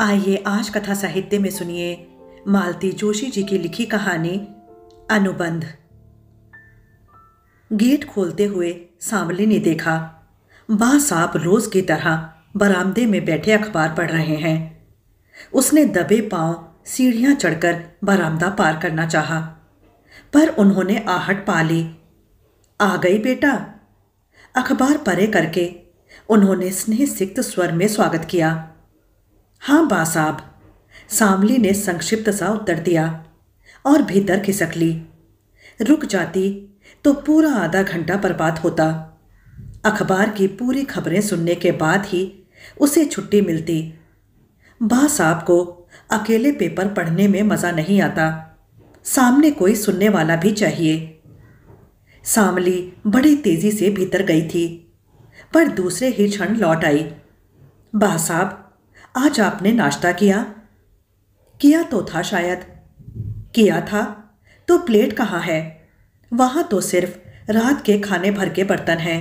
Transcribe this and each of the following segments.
आइए आज कथा साहित्य में सुनिए मालती जोशी जी की लिखी कहानी अनुबंध गेट खोलते हुए सांवली ने देखा बा साहब रोज की तरह बरामदे में बैठे अखबार पढ़ रहे हैं उसने दबे पांव सीढ़ियां चढ़कर बरामदा पार करना चाहा पर उन्होंने आहट पा ली आ गई बेटा अखबार परे करके उन्होंने स्नेह सिक्त स्वर में स्वागत किया हाँ बा साहब सामली ने संक्षिप्त सा उत्तर दिया और भीतर खिसक ली रुक जाती तो पूरा आधा घंटा बर्बाद होता अखबार की पूरी खबरें सुनने के बाद ही उसे छुट्टी मिलती बा साहब को अकेले पेपर पढ़ने में मज़ा नहीं आता सामने कोई सुनने वाला भी चाहिए सामली बड़ी तेज़ी से भीतर गई थी पर दूसरे ही क्षण लौट आई बा साहब आज आपने नाश्ता किया किया तो था शायद किया था तो प्लेट कहाँ है वहां तो सिर्फ रात के खाने भर के बर्तन हैं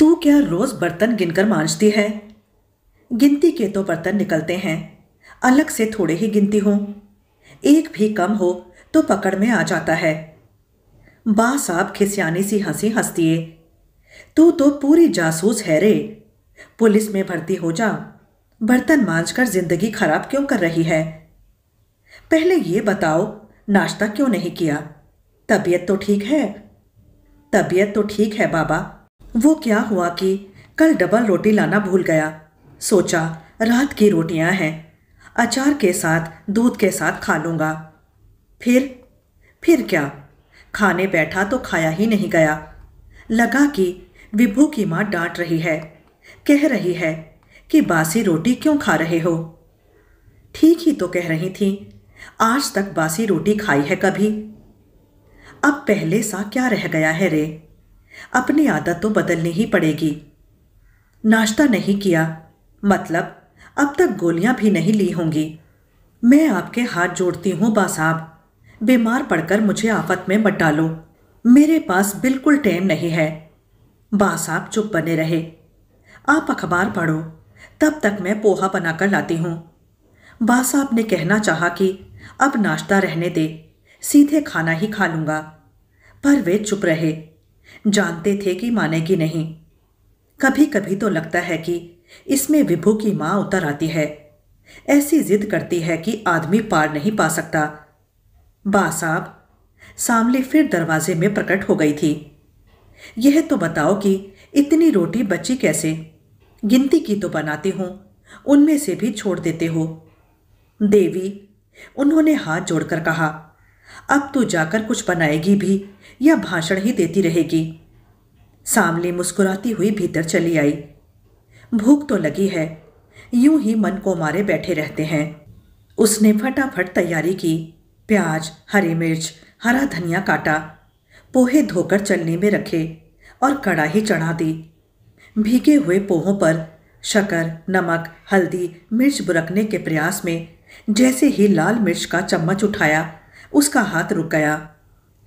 तू क्या रोज़ बर्तन गिनकर मांझती है गिनती के तो बर्तन निकलते हैं अलग से थोड़े ही गिनती हूं एक भी कम हो तो पकड़ में आ जाता है बा साहब खिसियानी सी हंसी हंसती तू तो पूरी जासूस है रे पुलिस में भर्ती हो जा बर्तन कर जिंदगी खराब क्यों कर रही है पहले ये बताओ नाश्ता क्यों नहीं किया तबीयत तो ठीक है तबीयत तो ठीक है बाबा वो क्या हुआ कि कल डबल रोटी लाना भूल गया सोचा रात की रोटियां हैं अचार के साथ दूध के साथ खा लूंगा फिर फिर क्या खाने बैठा तो खाया ही नहीं गया लगा कि विभू की माँ डांट रही है कह रही है कि बासी रोटी क्यों खा रहे हो ठीक ही तो कह रही थी आज तक बासी रोटी खाई है कभी अब पहले सा क्या रह गया है रे अपनी आदत तो बदलनी ही पड़ेगी नाश्ता नहीं किया मतलब अब तक गोलियां भी नहीं ली होंगी मैं आपके हाथ जोड़ती हूं बासाब बीमार पड़कर मुझे आफत में मत डालो मेरे पास बिल्कुल टाइम नहीं है बासाब चुप बने रहे आप अखबार पढ़ो तब तक मैं पोहा बनाकर लाती हूँ साहब ने कहना चाहा कि अब नाश्ता रहने दे सीधे खाना ही खा लूँगा पर वे चुप रहे जानते थे कि मानेगी नहीं कभी कभी तो लगता है कि इसमें विभू की माँ उतर आती है ऐसी जिद करती है कि आदमी पार नहीं पा सकता बा साहब सामने फिर दरवाजे में प्रकट हो गई थी यह तो बताओ कि इतनी रोटी बची कैसे गिनती की तो बनाते हो उनमें से भी छोड़ देते हो देवी उन्होंने हाथ जोड़कर कहा अब तो जाकर कुछ बनाएगी भी या भाषण ही देती रहेगी सामने मुस्कुराती हुई भीतर चली आई भूख तो लगी है यूं ही मन को मारे बैठे रहते हैं उसने फटाफट तैयारी की प्याज हरी मिर्च हरा धनिया काटा पोहे धोकर चलने में रखे और कड़ाही चढ़ा दी भीगे हुए पोहों पर शकर नमक हल्दी मिर्च बुरकने के प्रयास में जैसे ही लाल मिर्च का चम्मच उठाया उसका हाथ रुक गया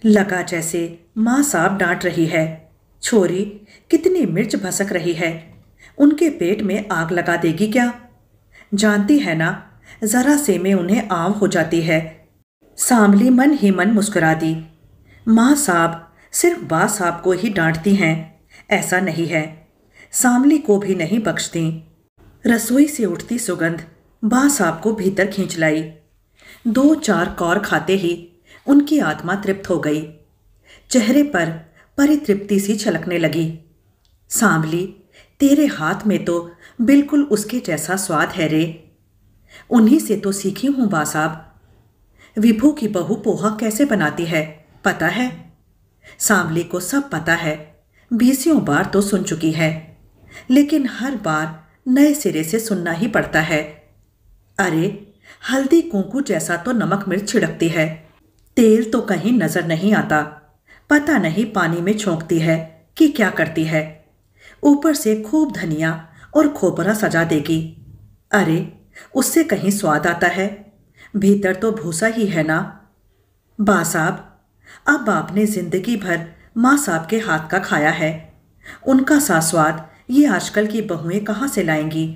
लगा जैसे माँ साहब डांट रही है छोरी कितनी मिर्च भसक रही है उनके पेट में आग लगा देगी क्या जानती है ना ज़रा से में उन्हें आव हो जाती है सांवली मन ही मन मुस्कुरा दी माँ साहब सिर्फ बा साहब को ही डांटती हैं ऐसा नहीं है सामली को भी नहीं बख्शती रसोई से उठती सुगंध बा साहब को भीतर खींच लाई दो चार कौर खाते ही उनकी आत्मा तृप्त हो गई चेहरे पर परितृप्ति सी छलकने लगी सांवली तेरे हाथ में तो बिल्कुल उसके जैसा स्वाद है रे उन्हीं से तो सीखी हूं बा साहब विभू की बहू पोहा कैसे बनाती है पता है सांवली को सब पता है बीसियों बार तो सुन चुकी है लेकिन हर बार नए सिरे से सुनना ही पड़ता है अरे हल्दी कुंकू जैसा तो नमक मिर्च छिड़कती है तेल तो कहीं नजर नहीं आता पता नहीं पानी में छोंकती है कि क्या करती है ऊपर से खूब धनिया और खोपरा सजा देगी अरे उससे कहीं स्वाद आता है भीतर तो भूसा ही है ना बा साहब अब आपने जिंदगी भर माँ साहब के हाथ का खाया है उनका सा स्वाद ये आजकल की बहुएं कहाँ से लाएंगी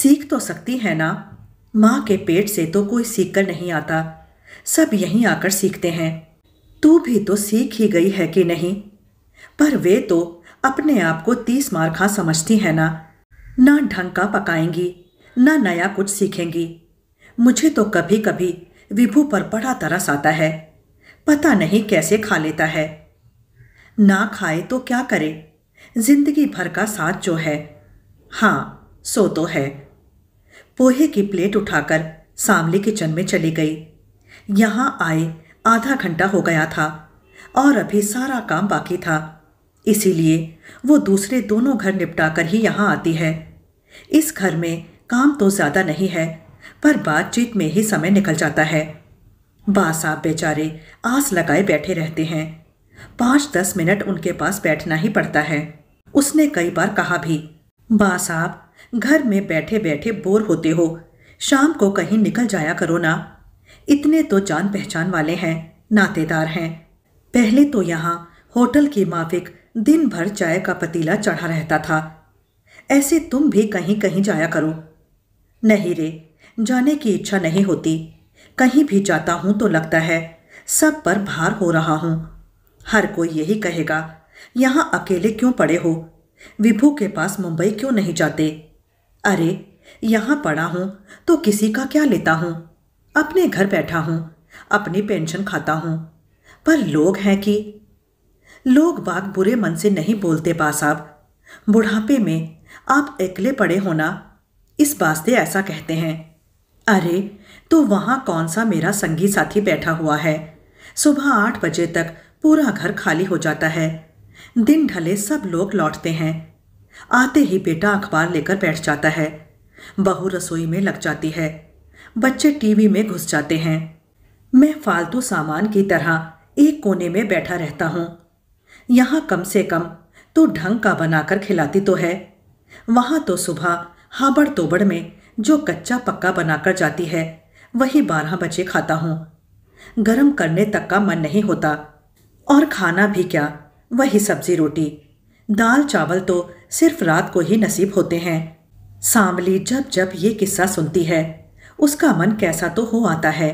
सीख तो सकती है ना माँ के पेट से तो कोई सीख कर नहीं आता सब यहीं आकर सीखते हैं तू भी तो सीख ही गई है कि नहीं पर वे तो अपने आप को तीस मार खा समझती है ना ना ढंग का पकाएंगी ना नया कुछ सीखेंगी मुझे तो कभी कभी विभू पर बड़ा तरस आता है पता नहीं कैसे खा लेता है ना खाए तो क्या करे जिंदगी भर का साथ जो है हाँ सो तो है पोहे की प्लेट उठाकर सामले किचन में चली गई यहाँ आए आधा घंटा हो गया था और अभी सारा काम बाकी था इसीलिए वो दूसरे दोनों घर निपटाकर ही यहाँ आती है इस घर में काम तो ज़्यादा नहीं है पर बातचीत में ही समय निकल जाता है बाप बेचारे आस लगाए बैठे रहते हैं पाँच दस मिनट उनके पास बैठना ही पड़ता है उसने कई बार कहा भी बा साहब घर में बैठे बैठे बोर होते हो शाम को कहीं निकल जाया करो ना इतने तो जान पहचान वाले हैं नातेदार हैं पहले तो यहाँ होटल के माफिक दिन भर चाय का पतीला चढ़ा रहता था ऐसे तुम भी कहीं कहीं जाया करो नहीं रे जाने की इच्छा नहीं होती कहीं भी जाता हूँ तो लगता है सब पर भार हो रहा हूँ हर कोई यही कहेगा यहाँ अकेले क्यों पड़े हो विभू के पास मुंबई क्यों नहीं जाते अरे यहाँ पड़ा हूँ तो किसी का क्या लेता हूँ अपने घर बैठा हूँ अपनी पेंशन खाता हूं पर लोग हैं कि लोग बाग बुरे मन से नहीं बोलते साहब बुढ़ापे में आप अकेले पड़े होना इस वास्ते ऐसा कहते हैं अरे तो वहां कौन सा मेरा संगी साथी बैठा हुआ है सुबह आठ बजे तक पूरा घर खाली हो जाता है दिन ढले सब लोग लौटते हैं आते ही बेटा अखबार लेकर बैठ जाता है बहू रसोई में लग जाती है बच्चे टीवी में घुस जाते हैं मैं फालतू सामान की तरह एक कोने में बैठा रहता हूँ यहाँ कम से कम तो ढंग का बनाकर खिलाती तो है वहाँ तो सुबह हाबड़ तोबड़ में जो कच्चा पक्का बनाकर जाती है वही बारह बजे खाता हूँ गर्म करने तक का मन नहीं होता और खाना भी क्या वही सब्जी रोटी दाल चावल तो सिर्फ रात को ही नसीब होते हैं सांवली जब जब ये किस्सा सुनती है उसका मन कैसा तो हो आता है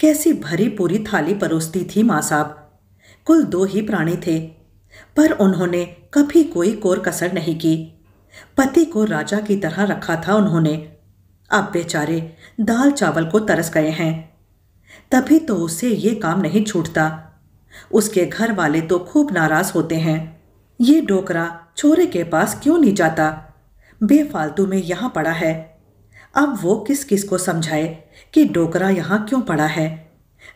कैसी भरी पूरी थाली परोसती थी माँ साहब कुल दो ही प्राणी थे पर उन्होंने कभी कोई कोर कसर नहीं की पति को राजा की तरह रखा था उन्होंने अब बेचारे दाल चावल को तरस गए हैं तभी तो उसे ये काम नहीं छूटता उसके घर वाले तो खूब नाराज होते हैं ये डोकरा छोरे के पास क्यों नहीं जाता बेफालतू में यहाँ पड़ा है अब वो किस किस को समझाए कि डोकरा यहाँ क्यों पड़ा है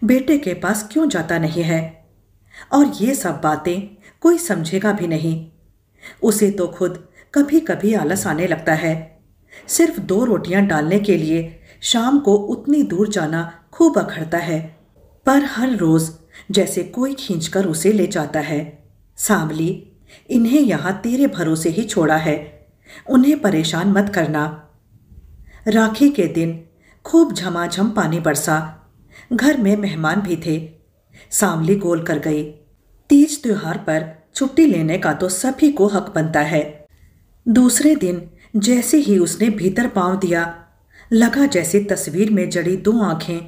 बेटे के पास क्यों जाता नहीं है और ये सब बातें कोई समझेगा भी नहीं उसे तो खुद कभी कभी आलस आने लगता है सिर्फ दो रोटियां डालने के लिए शाम को उतनी दूर जाना खूब अखड़ता है पर हर रोज़ जैसे कोई खींचकर उसे ले जाता है सांवली इन्हें यहां तेरे भरोसे ही छोड़ा है उन्हें परेशान मत करना राखी के दिन खूब झमाझम पानी बरसा घर में मेहमान भी थे सांवली गोल कर गई तीज त्योहार पर छुट्टी लेने का तो सभी को हक बनता है दूसरे दिन जैसे ही उसने भीतर पांव दिया लगा जैसे तस्वीर में जड़ी दो आंखें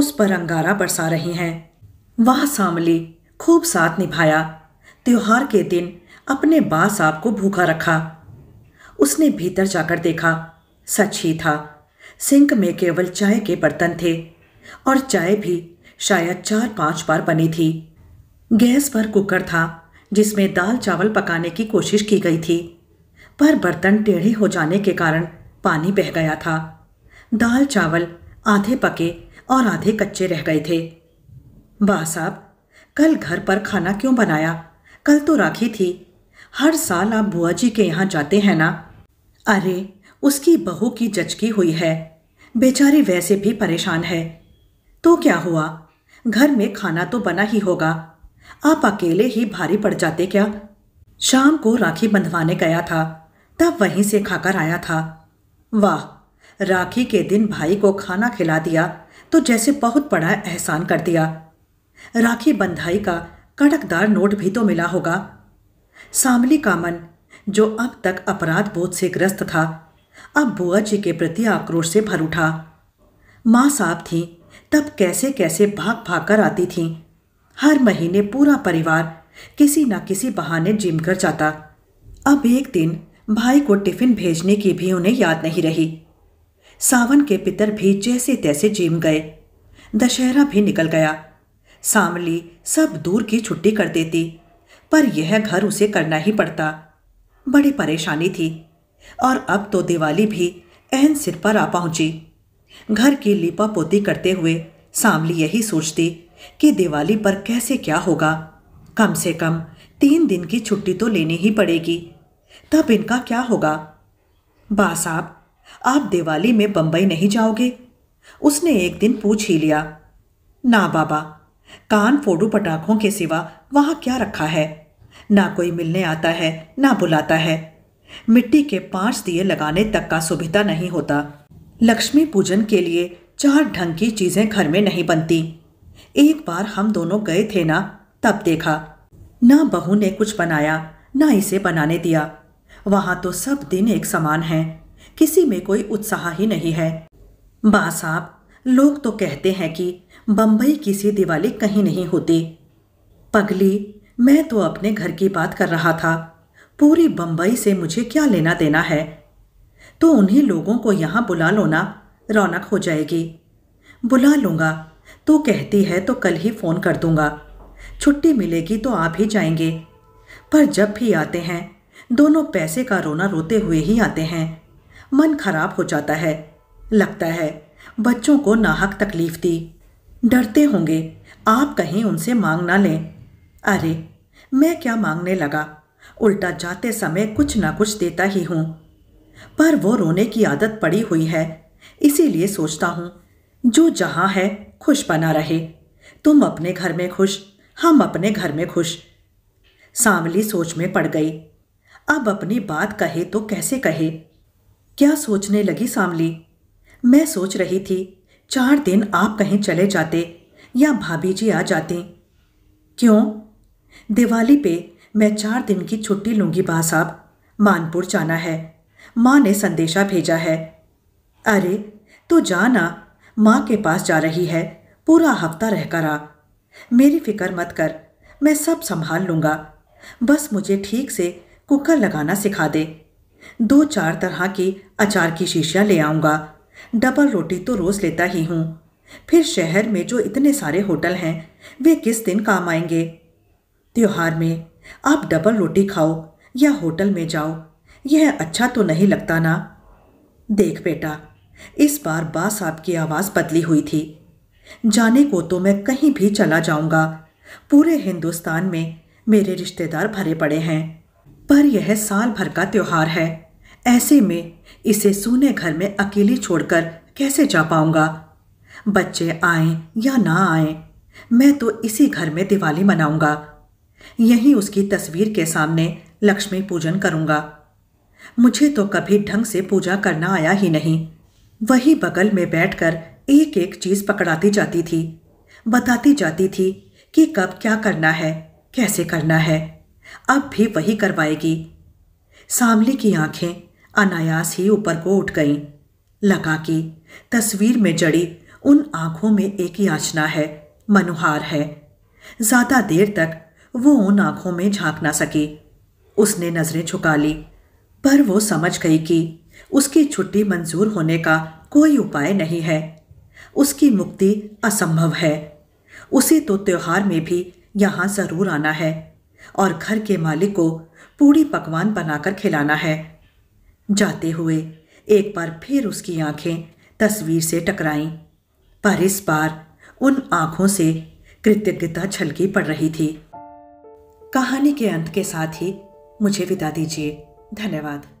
उस पर अंगारा बरसा रही हैं वहां सांवली खूब साथ निभाया त्योहार के दिन अपने बा साहब को भूखा रखा उसने भीतर जाकर देखा सच ही था सिंक में केवल चाय के बर्तन थे और चाय भी शायद चार पांच बार बनी थी गैस पर कुकर था जिसमें दाल चावल पकाने की कोशिश की गई थी पर बर्तन टेढ़े हो जाने के कारण पानी बह गया था दाल चावल आधे पके और आधे कच्चे रह गए थे बा साहब कल घर पर खाना क्यों बनाया कल तो राखी थी हर साल आप बुआ जी के यहाँ जाते हैं ना अरे उसकी बहू की जचकी हुई है बेचारी वैसे भी परेशान है तो क्या हुआ घर में खाना तो बना ही होगा आप अकेले ही भारी पड़ जाते क्या शाम को राखी बंधवाने गया था तब वहीं से खाकर आया था वाह राखी के दिन भाई को खाना खिला दिया तो जैसे बहुत बड़ा एहसान कर दिया राखी बंधाई का कड़कदार नोट भी तो मिला होगा सामली का मन जो अब तक अपराध बोध से ग्रस्त था अब बुआ जी के प्रति आक्रोश से भर उठा माँ साहब थी तब कैसे कैसे भाग भाग कर आती थी हर महीने पूरा परिवार किसी न किसी बहाने जिम कर जाता अब एक दिन भाई को टिफिन भेजने की भी उन्हें याद नहीं रही सावन के पितर भी जैसे तैसे जिम गए दशहरा भी निकल गया सांवली सब दूर की छुट्टी कर देती पर यह घर उसे करना ही पड़ता बड़ी परेशानी थी और अब तो दिवाली भी एहन सिर पर आ पहुंची घर की लिपा पोती करते हुए सांवली यही सोचती कि दिवाली पर कैसे क्या होगा कम से कम तीन दिन की छुट्टी तो लेनी ही पड़ेगी तब इनका क्या होगा बा साहब आप दिवाली में बम्बई नहीं जाओगे उसने एक दिन पूछ ही लिया ना बाबा कान फोड़ू पटाखों के सिवा वहाँ क्या रखा है ना कोई मिलने आता है ना बुलाता है मिट्टी के पांच दिए लगाने तक का सुविधा नहीं होता लक्ष्मी पूजन के लिए चार ढंग की चीज़ें घर में नहीं बनती एक बार हम दोनों गए थे ना तब देखा ना बहू ने कुछ बनाया ना इसे बनाने दिया वहां तो सब दिन एक समान है किसी में कोई उत्साह ही नहीं है बा साहब लोग तो कहते हैं कि बम्बई की सी दिवाली कहीं नहीं होती पगली मैं तो अपने घर की बात कर रहा था पूरी बम्बई से मुझे क्या लेना देना है तो उन्हीं लोगों को यहाँ बुला लो ना रौनक हो जाएगी बुला लूँगा तू कहती है तो कल ही फ़ोन कर दूँगा छुट्टी मिलेगी तो आप ही जाएंगे पर जब भी आते हैं दोनों पैसे का रोना रोते हुए ही आते हैं मन खराब हो जाता है लगता है बच्चों को नाहक तकलीफ दी डरते होंगे आप कहीं उनसे मांग ना लें अरे मैं क्या मांगने लगा उल्टा जाते समय कुछ ना कुछ देता ही हूं पर वो रोने की आदत पड़ी हुई है इसीलिए सोचता हूं जो जहां है खुश बना रहे तुम अपने घर में खुश हम अपने घर में खुश सांवली सोच में पड़ गई अब अपनी बात कहे तो कैसे कहे क्या सोचने लगी सांवली मैं सोच रही थी चार दिन आप कहीं चले जाते या भाभी जी आ जाती क्यों दिवाली पे मैं चार दिन की छुट्टी लूंगी बा साहब मानपुर जाना है माँ ने संदेशा भेजा है अरे तो जाना माँ के पास जा रही है पूरा हफ्ता रहकर आ मेरी फिक्र मत कर मैं सब संभाल लूँगा बस मुझे ठीक से कुकर लगाना सिखा दे दो चार तरह की अचार की शीशियाँ ले आऊँगा डबल रोटी तो रोज़ लेता ही हूँ फिर शहर में जो इतने सारे होटल हैं वे किस दिन काम आएंगे त्योहार में आप डबल रोटी खाओ या होटल में जाओ यह अच्छा तो नहीं लगता ना देख बेटा इस बार बा साहब की आवाज़ बदली हुई थी जाने को तो मैं कहीं भी चला जाऊंगा पूरे हिंदुस्तान में मेरे रिश्तेदार भरे पड़े हैं पर यह साल भर का त्यौहार है ऐसे में इसे सूने घर में अकेली छोड़कर कैसे जा पाऊंगा बच्चे आए या ना आए मैं तो इसी घर में दिवाली मनाऊंगा यहीं उसकी तस्वीर के सामने लक्ष्मी पूजन करूंगा मुझे तो कभी ढंग से पूजा करना आया ही नहीं वही बगल में बैठकर एक एक चीज़ पकड़ाती जाती थी बताती जाती थी कि कब क्या करना है कैसे करना है अब भी वही करवाएगी सामली की आंखें अनायास ही ऊपर को उठ गई लगा कि तस्वीर में जड़ी उन आंखों में एक याचना है मनुहार है ज़्यादा देर तक वो उन आंखों में झांक ना सकी उसने नज़रें झुका ली पर वो समझ गई कि उसकी छुट्टी मंजूर होने का कोई उपाय नहीं है उसकी मुक्ति असंभव है उसे तो त्योहार में भी यहाँ ज़रूर आना है और घर के मालिक को पूड़ी पकवान बनाकर खिलाना है जाते हुए एक बार फिर उसकी आंखें तस्वीर से टकराईं पर इस बार उन आंखों से कृतज्ञता छलकी पड़ रही थी कहानी के अंत के साथ ही मुझे विदा दीजिए धन्यवाद